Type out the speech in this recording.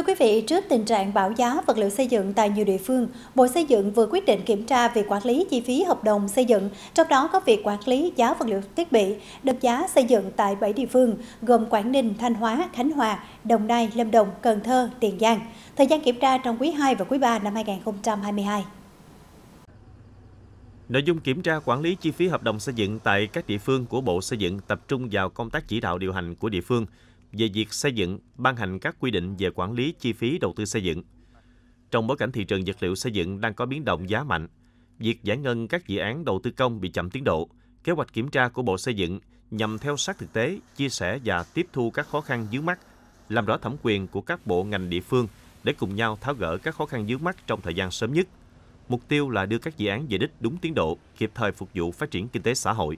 Thưa quý vị, trước tình trạng bão giá vật liệu xây dựng tại nhiều địa phương, Bộ Xây dựng vừa quyết định kiểm tra việc quản lý chi phí hợp đồng xây dựng, trong đó có việc quản lý giá vật liệu thiết bị, đợt giá xây dựng tại 7 địa phương gồm Quảng Ninh, Thanh Hóa, Khánh Hòa, Đồng Nai, Lâm Đồng, Cần Thơ, Tiền Giang. Thời gian kiểm tra trong quý 2 và quý 3 năm 2022. Nội dung kiểm tra quản lý chi phí hợp đồng xây dựng tại các địa phương của Bộ Xây dựng tập trung vào công tác chỉ đạo điều hành của địa phương – về việc xây dựng, ban hành các quy định về quản lý chi phí đầu tư xây dựng. Trong bối cảnh thị trường vật liệu xây dựng đang có biến động giá mạnh, việc giải ngân các dự án đầu tư công bị chậm tiến độ, kế hoạch kiểm tra của Bộ Xây dựng nhằm theo sát thực tế, chia sẻ và tiếp thu các khó khăn dưới mắt, làm rõ thẩm quyền của các bộ ngành địa phương để cùng nhau tháo gỡ các khó khăn dưới mắt trong thời gian sớm nhất. Mục tiêu là đưa các dự án về đích đúng tiến độ, kịp thời phục vụ phát triển kinh tế xã hội.